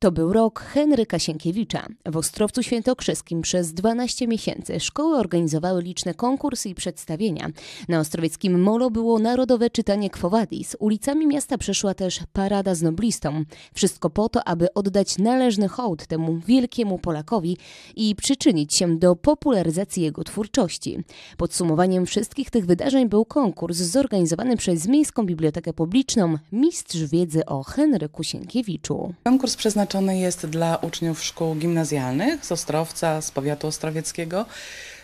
To był rok Henryka Sienkiewicza. W Ostrowcu Świętokrzyskim przez 12 miesięcy szkoły organizowały liczne konkursy i przedstawienia. Na ostrowieckim molo było narodowe czytanie Kwowadis. Ulicami miasta przeszła też parada z noblistą. Wszystko po to, aby oddać należny hołd temu wielkiemu Polakowi i przyczynić się do popularyzacji jego twórczości. Podsumowaniem wszystkich tych wydarzeń był konkurs zorganizowany przez Miejską Bibliotekę Publiczną Mistrz Wiedzy o Henryku Sienkiewiczu. Konkurs przeznaczony przeznaczony jest dla uczniów szkół gimnazjalnych z Ostrowca, z powiatu ostrowieckiego.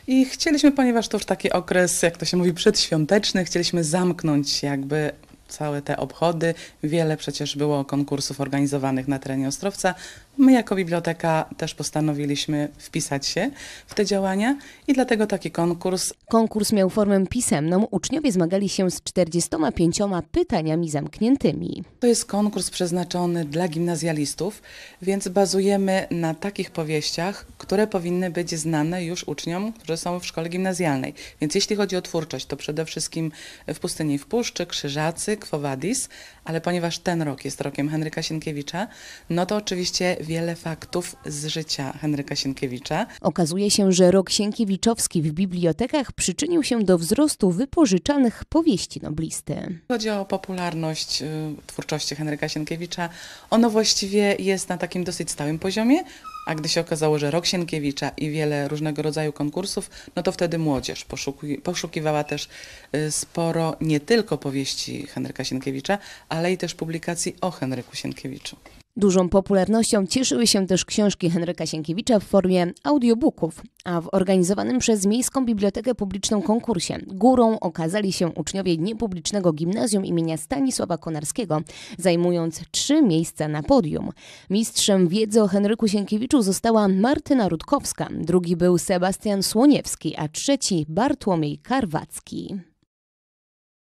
I chcieliśmy, ponieważ to już taki okres, jak to się mówi, przedświąteczny, chcieliśmy zamknąć jakby całe te obchody. Wiele przecież było konkursów organizowanych na terenie Ostrowca. My jako biblioteka też postanowiliśmy wpisać się w te działania i dlatego taki konkurs. Konkurs miał formę pisemną. Uczniowie zmagali się z 45 pytaniami zamkniętymi. To jest konkurs przeznaczony dla gimnazjalistów, więc bazujemy na takich powieściach, które powinny być znane już uczniom, którzy są w szkole gimnazjalnej. Więc jeśli chodzi o twórczość, to przede wszystkim w Pustyni w Puszczy, Krzyżacy, Quo Vadis, ale ponieważ ten rok jest rokiem Henryka Sienkiewicza, no to oczywiście wiele faktów z życia Henryka Sienkiewicza. Okazuje się, że rok sienkiewiczowski w bibliotekach przyczynił się do wzrostu wypożyczanych powieści noblisty. Chodzi o popularność y, twórczości Henryka Sienkiewicza. Ono właściwie jest na takim dosyć stałym poziomie, a gdy się okazało, że rok Sienkiewicza i wiele różnego rodzaju konkursów, no to wtedy młodzież poszuki, poszukiwała też y, sporo nie tylko powieści Henryka Sienkiewicza, ale i też publikacji o Henryku Sienkiewiczu. Dużą popularnością cieszyły się też książki Henryka Sienkiewicza w formie audiobooków, a w organizowanym przez Miejską Bibliotekę Publiczną konkursie górą okazali się uczniowie niepublicznego gimnazjum imienia Stanisława Konarskiego, zajmując trzy miejsca na podium. Mistrzem wiedzy o Henryku Sienkiewiczu została Martyna Rutkowska, drugi był Sebastian Słoniewski, a trzeci Bartłomiej Karwacki.